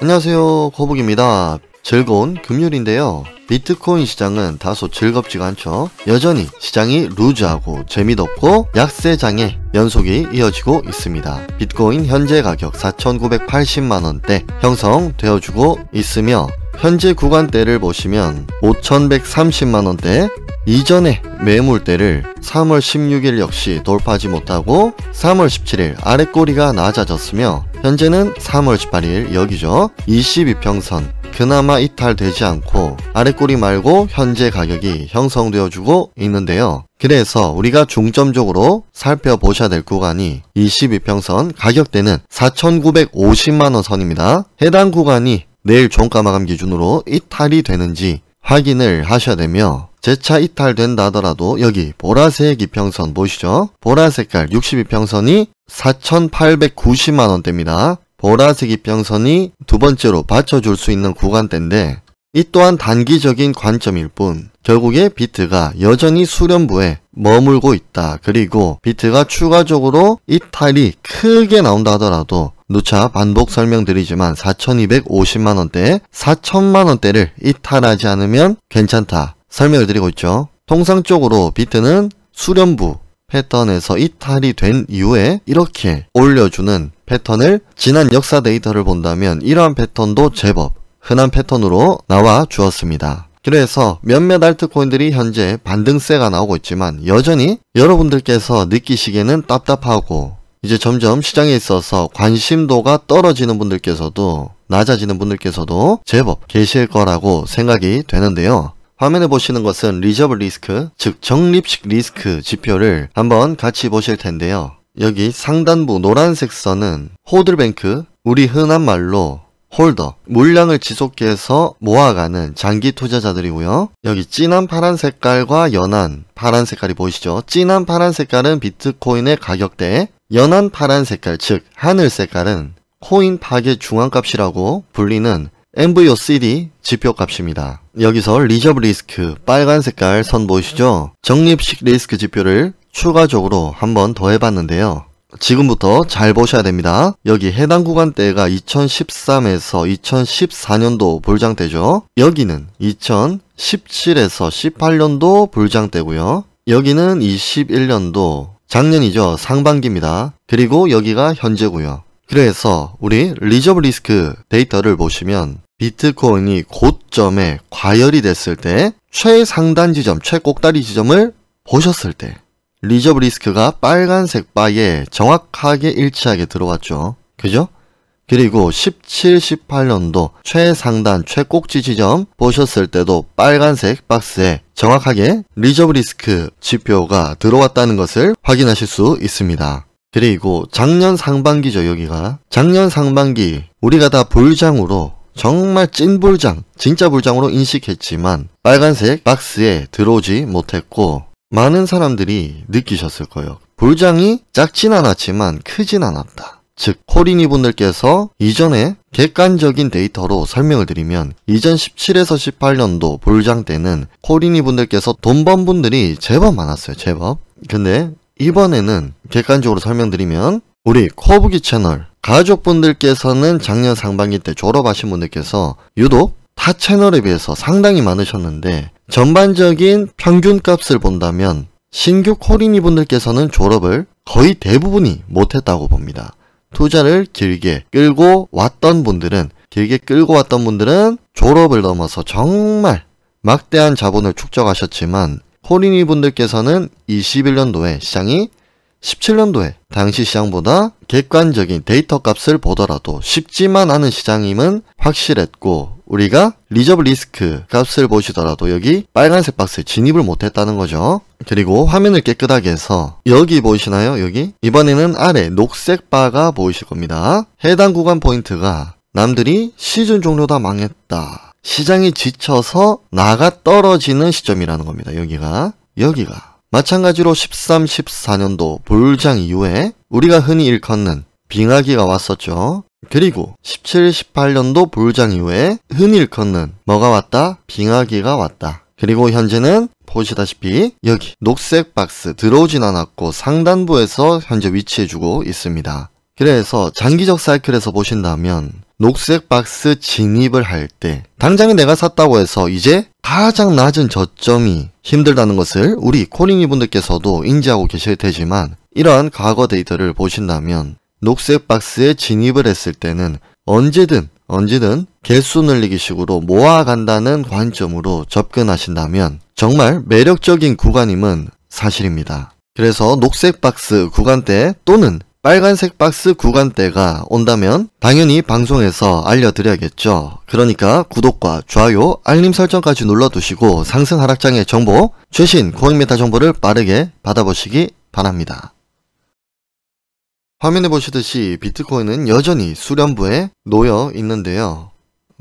안녕하세요 거북입니다 즐거운 금요일인데요 비트코인 시장은 다소 즐겁지가 않죠 여전히 시장이 루즈하고 재미도 없고 약세장에 연속이 이어지고 있습니다 비트코인 현재 가격 4,980만원대 형성되어주고 있으며 현재 구간대를 보시면 5,130만원대 이전에 매물대를 3월 16일 역시 돌파하지 못하고 3월 17일 아랫꼬리가 낮아졌으며 현재는 3월 18일 여기죠. 22평선 그나마 이탈되지 않고 아랫꼬리 말고 현재 가격이 형성되어주고 있는데요. 그래서 우리가 중점적으로 살펴보셔야 될 구간이 22평선 가격대는 4,950만원 선입니다. 해당 구간이 내일 종가 마감 기준으로 이탈이 되는지 확인을 하셔야 되며 재차 이탈된다 하더라도 여기 보라색 이평선 보이시죠? 보라색깔 62평선이 4,890만원대입니다. 보라색 이평선이 두 번째로 받쳐줄 수 있는 구간대인데 이 또한 단기적인 관점일 뿐 결국에 비트가 여전히 수렴부에 머물고 있다. 그리고 비트가 추가적으로 이탈이 크게 나온다 하더라도 누차 반복 설명드리지만 4,250만원대, 4,000만원대를 이탈하지 않으면 괜찮다 설명을 드리고 있죠. 통상적으로 비트는 수렴부 패턴에서 이탈이 된 이후에 이렇게 올려주는 패턴을 지난 역사 데이터를 본다면 이러한 패턴도 제법 흔한 패턴으로 나와 주었습니다. 그래서 몇몇 알트코인들이 현재 반등세가 나오고 있지만 여전히 여러분들께서 느끼시기에는 답답하고 이제 점점 시장에 있어서 관심도가 떨어지는 분들께서도 낮아지는 분들께서도 제법 계실 거라고 생각이 되는데요. 화면에 보시는 것은 리저브 리스크, 즉 적립식 리스크 지표를 한번 같이 보실 텐데요. 여기 상단부 노란색 선은 호들뱅크, 우리 흔한 말로 홀더, 물량을 지속해서 모아가는 장기 투자자들이고요. 여기 진한 파란 색깔과 연한 파란 색깔이 보이시죠? 진한 파란 색깔은 비트코인의 가격대, 연한 파란 색깔, 즉 하늘 색깔은 코인 파괴 중앙값이라고 불리는 MVOCD 지표값입니다. 여기서 리저브 리스크 빨간 색깔 선 보이시죠? 적립식 리스크 지표를 추가적으로 한번 더해봤는데요. 지금부터 잘 보셔야 됩니다. 여기 해당 구간대가 2013에서 2014년도 불장대죠 여기는 2017에서 18년도 불장대고요 여기는 21년도 작년이죠. 상반기입니다. 그리고 여기가 현재고요. 그래서 우리 리저브 리스크 데이터를 보시면 비트코인이 고점에 과열이 됐을 때 최상단 지점, 최꼭다리 지점을 보셨을 때 리저브 리스크가 빨간색 바에 정확하게 일치하게 들어왔죠. 그죠? 그리고 17, 18년도 최상단 최꼭지 지점 보셨을 때도 빨간색 박스에 정확하게 리저브 리스크 지표가 들어왔다는 것을 확인하실 수 있습니다. 그리고 작년 상반기죠 여기가 작년 상반기 우리가 다 볼장으로 정말 찐 볼장 진짜 볼장으로 인식했지만 빨간색 박스에 들어오지 못했고 많은 사람들이 느끼셨을 거예요 볼장이 작진 않았지만 크진 않았다 즉코리니 분들께서 이전에 객관적인 데이터로 설명을 드리면 2017에서 18년도 불장 때는 코리니 분들께서 돈 번 분들이 제법 많았어요 제법 근데 이번에는 객관적으로 설명드리면 우리 코부기 채널 가족분들께서는 작년 상반기 때 졸업하신 분들께서 유독 타 채널에 비해서 상당히 많으셨는데 전반적인 평균값을 본다면 신규 코리니 분들께서는 졸업을 거의 대부분이 못했다고 봅니다. 투자를 길게 끌고 왔던 분들은 길게 끌고 왔던 분들은 졸업을 넘어서 정말 막대한 자본을 축적하셨지만 코린이 분들께서는 21년도에 시장이 17년도에 당시 시장보다 객관적인 데이터 값을 보더라도 쉽지만 않은 시장임은 확실했고 우리가 리저브 리스크 값을 보시더라도 여기 빨간색 박스에 진입을 못했다는 거죠. 그리고 화면을 깨끗하게 해서 여기 보이시나요? 여기? 이번에는 아래 녹색 바가 보이실 겁니다. 해당 구간 포인트가 남들이 시즌 종료다 망했다. 시장이 지쳐서 나가 떨어지는 시점이라는 겁니다. 여기가. 여기가. 마찬가지로 13, 14년도 볼장 이후에 우리가 흔히 일컫는 빙하기가 왔었죠. 그리고 17, 18년도 볼장 이후에 흔히 일컫는 뭐가 왔다? 빙하기가 왔다. 그리고 현재는 보시다시피 여기 녹색 박스 들어오진 않았고 상단부에서 현재 위치해주고 있습니다. 그래서 장기적 사이클에서 보신다면 녹색 박스 진입을 할 때 당장에 내가 샀다고 해서 이제 가장 낮은 저점이 힘들다는 것을 우리 코링이 분들께서도 인지하고 계실 테지만 이러한 과거 데이터를 보신다면 녹색 박스에 진입을 했을 때는 언제든 언제든 개수 늘리기 식으로 모아간다는 관점으로 접근하신다면 정말 매력적인 구간임은 사실입니다. 그래서 녹색 박스 구간대 또는 빨간색 박스 구간대가 온다면 당연히 방송에서 알려드려야겠죠. 그러니까 구독과 좋아요, 알림 설정까지 눌러두시고 상승 하락장의 정보, 최신 코인메타 정보를 빠르게 받아보시기 바랍니다. 화면에 보시듯이 비트코인은 여전히 수렴부에 놓여 있는데요.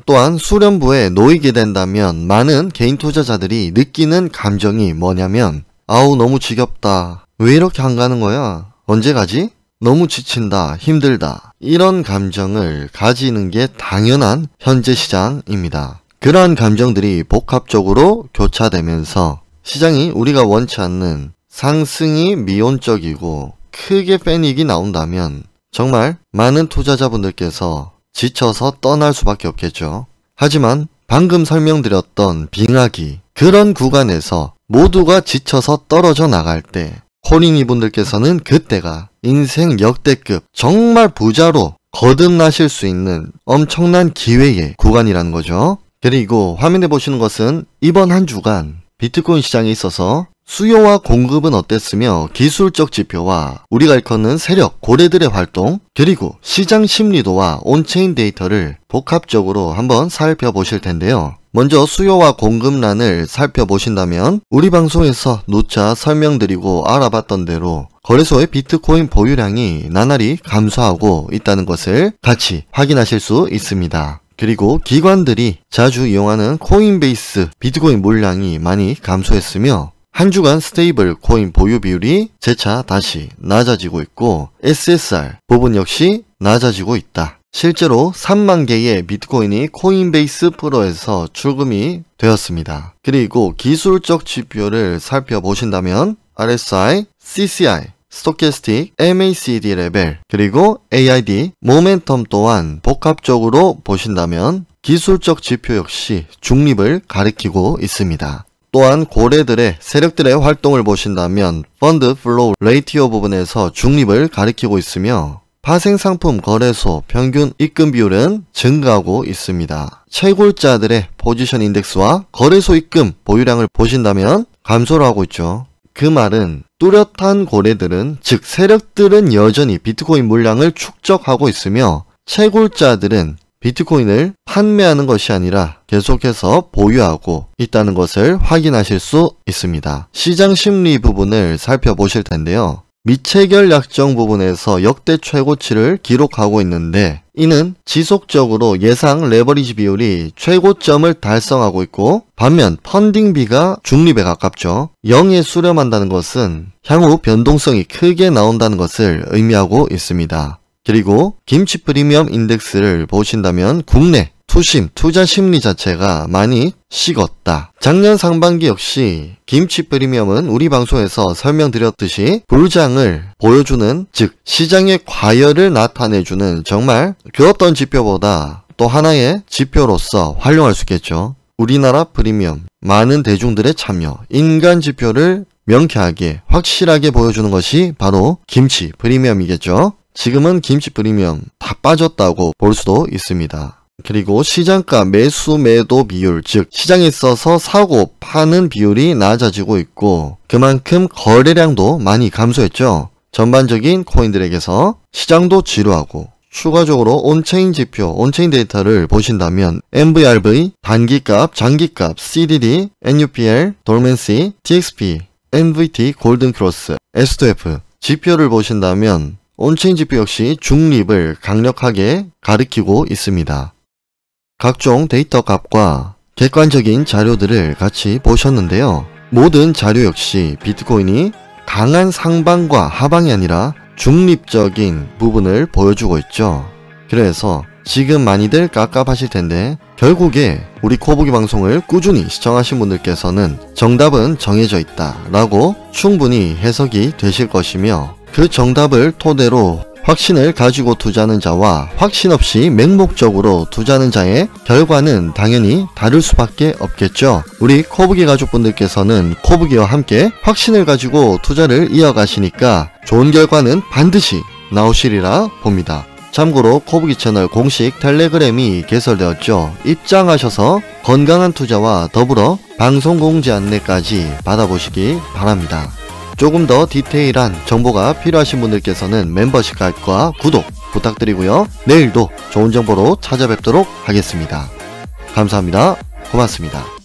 또한 수렴부에 놓이게 된다면 많은 개인 투자자들이 느끼는 감정이 뭐냐면 아우 너무 지겹다. 왜 이렇게 안 가는 거야? 언제 가지? 너무 지친다, 힘들다 이런 감정을 가지는 게 당연한 현재 시장입니다. 그러한 감정들이 복합적으로 교차되면서 시장이 우리가 원치 않는 상승이 미온적이고 크게 패닉이 나온다면 정말 많은 투자자분들께서 지쳐서 떠날 수밖에 없겠죠. 하지만 방금 설명드렸던 빙하기 그런 구간에서 모두가 지쳐서 떨어져 나갈 때 코링이 분들께서는 그때가 인생 역대급 정말 부자로 거듭나실 수 있는 엄청난 기회의 구간이라는 거죠. 그리고 화면에 보시는 것은 이번 한 주간 비트코인 시장에 있어서 수요와 공급은 어땠으며 기술적 지표와 우리가 일컫는 세력, 고래들의 활동, 그리고 시장 심리도와 온체인 데이터를 복합적으로 한번 살펴보실 텐데요. 먼저 수요와 공급란을 살펴보신다면 우리 방송에서 노차 설명드리고 알아봤던 대로 거래소의 비트코인 보유량이 나날이 감소하고 있다는 것을 같이 확인하실 수 있습니다. 그리고 기관들이 자주 이용하는 코인베이스 비트코인 물량이 많이 감소했으며 한 주간 스테이블 코인 보유 비율이 재차 다시 낮아지고 있고 SSR 부분 역시 낮아지고 있다. 실제로 3만 개의 비트코인이 코인베이스 프로에서 출금이 되었습니다. 그리고 기술적 지표를 살펴보신다면 RSI, CCI, 스토캐스틱, MACD 레벨, 그리고 AID, 모멘텀 또한 복합적으로 보신다면 기술적 지표 역시 중립을 가리키고 있습니다. 또한 고래들의 세력들의 활동을 보신다면 펀드 플로우 레이티오 부분에서 중립을 가리키고 있으며 파생상품 거래소 평균 입금 비율은 증가하고 있습니다. 채굴자들의 포지션 인덱스와 거래소 입금 보유량을 보신다면 감소를 하고 있죠. 그 말은 뚜렷한 고래들은 즉 세력들은 여전히 비트코인 물량을 축적하고 있으며 채굴자들은 비트코인을 판매하는 것이 아니라 계속해서 보유하고 있다는 것을 확인하실 수 있습니다. 시장 심리 부분을 살펴보실 텐데요. 미체결 약정 부분에서 역대 최고치를 기록하고 있는데 이는 지속적으로 예상 레버리지 비율이 최고점을 달성하고 있고 반면 펀딩비가 중립에 가깝죠. 0에 수렴한다는 것은 향후 변동성이 크게 나온다는 것을 의미하고 있습니다. 그리고 김치 프리미엄 인덱스를 보신다면 국내 투심, 투자 심리 자체가 많이 식었다. 작년 상반기 역시 김치 프리미엄은 우리 방송에서 설명드렸듯이 불장을 보여주는 즉 시장의 과열을 나타내주는 정말 그 어떤 지표보다 또 하나의 지표로서 활용할 수 있겠죠. 우리나라 프리미엄, 많은 대중들의 참여, 인간 지표를 명쾌하게 확실하게 보여주는 것이 바로 김치 프리미엄이겠죠. 지금은 김치 프리미엄 다 빠졌다고 볼 수도 있습니다. 그리고 시장가 매수 매도 비율 즉 시장에 있어서 사고 파는 비율이 낮아지고 있고 그만큼 거래량도 많이 감소했죠. 전반적인 코인들에게서 시장도 지루하고 추가적으로 온체인 지표, 온체인 데이터를 보신다면 MVRV, 단기값, 장기값, CDD, NUPL, 돌멘시, TXP, MVT, 골든크로스, S2F 지표를 보신다면 온체인지표 역시 중립을 강력하게 가리키고 있습니다. 각종 데이터 값과 객관적인 자료들을 같이 보셨는데요. 모든 자료 역시 비트코인이 강한 상방과 하방이 아니라 중립적인 부분을 보여주고 있죠. 그래서 지금 많이들 깝깝하실 텐데 결국에 우리 코보기 방송을 꾸준히 시청하신 분들께서는 정답은 정해져 있다 라고 충분히 해석이 되실 것이며 그 정답을 토대로 확신을 가지고 투자하는 자와 확신 없이 맹목적으로 투자하는 자의 결과는 당연히 다를 수밖에 없겠죠. 우리 코부기 가족분들께서는 코부기와 함께 확신을 가지고 투자를 이어가시니까 좋은 결과는 반드시 나오시리라 봅니다. 참고로 코부기 채널 공식 텔레그램이 개설되었죠. 입장하셔서 건강한 투자와 더불어 방송 공지 안내까지 받아보시기 바랍니다. 조금 더 디테일한 정보가 필요하신 분들께서는 멤버십 가과 구독 부탁드리고요. 내일도 좋은 정보로 찾아뵙도록 하겠습니다. 감사합니다. 고맙습니다.